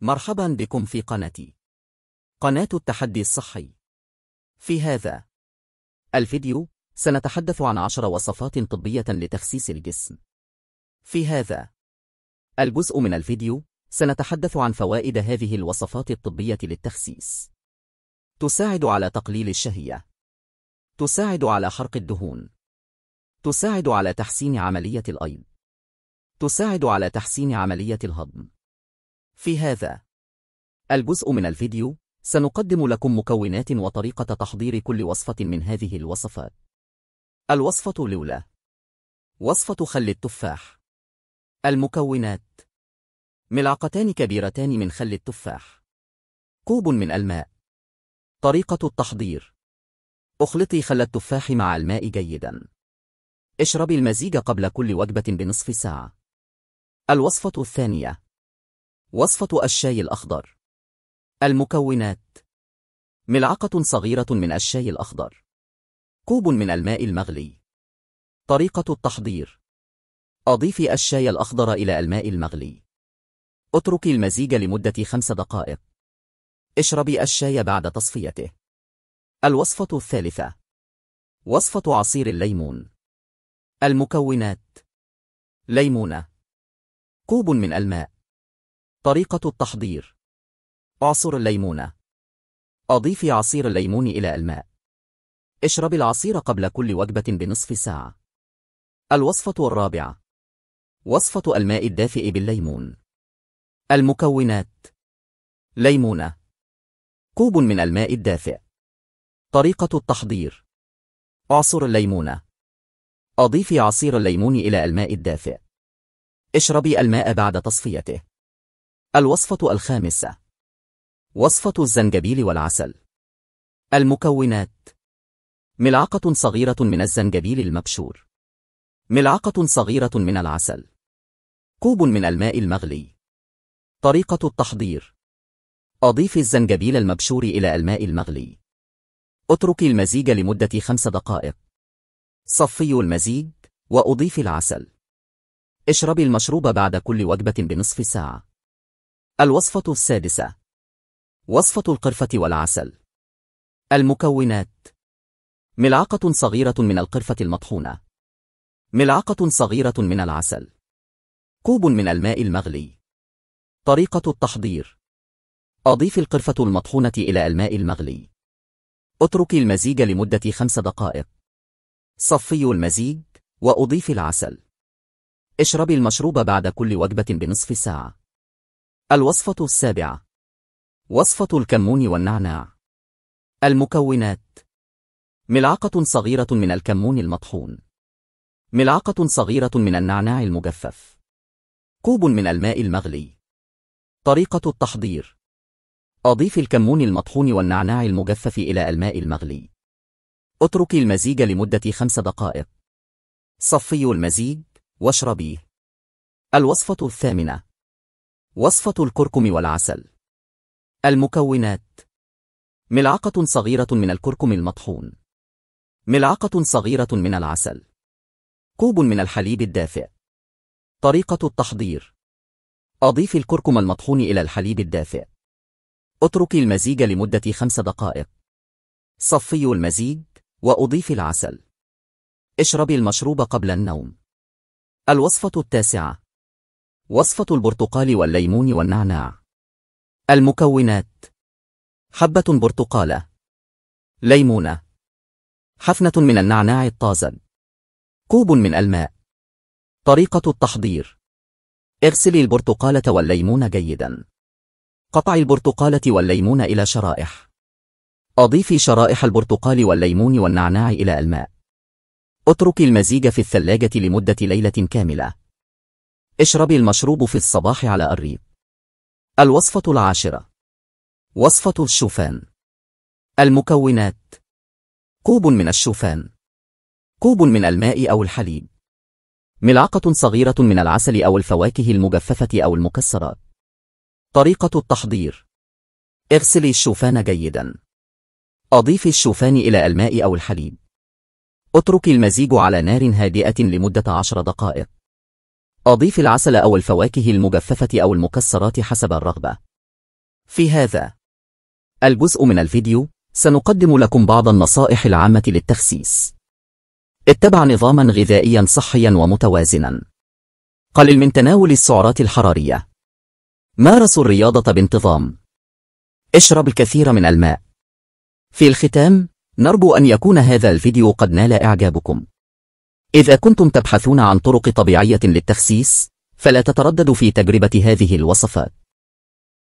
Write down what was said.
مرحبا بكم في قناتي قناة التحدي الصحي في هذا الفيديو سنتحدث عن عشر وصفات طبية لتخسيس الجسم في هذا الجزء من الفيديو سنتحدث عن فوائد هذه الوصفات الطبية للتخسيس تساعد على تقليل الشهية تساعد على حرق الدهون تساعد على تحسين عملية الأيض تساعد على تحسين عملية الهضم في هذا الجزء من الفيديو سنقدم لكم مكونات وطريقة تحضير كل وصفة من هذه الوصفات الوصفة الأولى وصفة خل التفاح المكونات ملعقتان كبيرتان من خل التفاح كوب من الماء طريقة التحضير اخلطي خل التفاح مع الماء جيدا اشربي المزيج قبل كل وجبة بنصف ساعة الوصفة الثانية وصفة الشاي الأخضر المكونات ملعقة صغيرة من الشاي الأخضر كوب من الماء المغلي طريقة التحضير أضيفي الشاي الأخضر إلى الماء المغلي اتركي المزيج لمدة خمس دقائق اشربي الشاي بعد تصفيته الوصفة الثالثة وصفة عصير الليمون المكونات ليمونة كوب من الماء طريقة التحضير اعصر الليمونة أضيفي عصير الليمون إلى الماء اشرب العصير قبل كل وجبة بنصف ساعة الوصفة الرابعة وصفة الماء الدافئ بالليمون المكونات ليمونة كوب من الماء الدافئ طريقة التحضير اعصر الليمونة أضيفي عصير الليمون إلى الماء الدافئ اشربي الماء بعد تصفيته الوصفة الخامسة وصفة الزنجبيل والعسل المكونات ملعقة صغيرة من الزنجبيل المبشور ملعقة صغيرة من العسل كوب من الماء المغلي طريقة التحضير أضيف الزنجبيل المبشور إلى الماء المغلي اتركي المزيج لمدة خمس دقائق صفي المزيج وأضيف العسل اشربي المشروب بعد كل وجبة بنصف ساعة الوصفة السادسة وصفة القرفة والعسل المكونات ملعقة صغيرة من القرفة المطحونة ملعقة صغيرة من العسل كوب من الماء المغلي طريقة التحضير أضيف القرفة المطحونة إلى الماء المغلي اترك المزيج لمدة خمس دقائق صفي المزيج وأضيف العسل اشربي المشروب بعد كل وجبة بنصف ساعة الوصفة السابعة وصفة الكمون والنعناع المكونات ملعقة صغيرة من الكمون المطحون ملعقة صغيرة من النعناع المجفف كوب من الماء المغلي طريقة التحضير أضيف الكمون المطحون والنعناع المجفف إلى الماء المغلي اتركي المزيج لمدة خمس دقائق صفي المزيج واشربيه الوصفة الثامنة وصفة الكركم والعسل المكونات ملعقة صغيرة من الكركم المطحون ملعقة صغيرة من العسل كوب من الحليب الدافئ طريقة التحضير أضيف الكركم المطحون إلى الحليب الدافئ اترك المزيج لمدة خمس دقائق صفي المزيج وأضيف العسل اشربي المشروب قبل النوم الوصفة التاسعة وصفة البرتقال والليمون والنعناع المكونات حبة برتقالة ليمونة حفنة من النعناع الطازج كوب من الماء طريقة التحضير اغسلي البرتقالة والليمون جيدا قطعي البرتقالة والليمون إلى شرائح أضيفي شرائح البرتقال والليمون والنعناع إلى الماء اتركي المزيج في الثلاجة لمدة ليلة كاملة اشربي المشروب في الصباح على الريق. الوصفة العاشرة وصفة الشوفان المكونات كوب من الشوفان كوب من الماء أو الحليب ملعقة صغيرة من العسل أو الفواكه المجففة أو المكسرات طريقة التحضير اغسلي الشوفان جيدا أضيفي الشوفان إلى الماء أو الحليب اتركي المزيج على نار هادئة لمدة عشر دقائق أضيف العسل أو الفواكه المجففة أو المكسرات حسب الرغبة. في هذا الجزء من الفيديو سنقدم لكم بعض النصائح العامة للتخسيس. اتبع نظاما غذائيا صحيا ومتوازنا. قلل من تناول السعرات الحرارية. مارس الرياضة بانتظام. اشرب الكثير من الماء. في الختام، نرجو أن يكون هذا الفيديو قد نال إعجابكم. إذا كنتم تبحثون عن طرق طبيعية للتخسيس فلا تترددوا في تجربة هذه الوصفات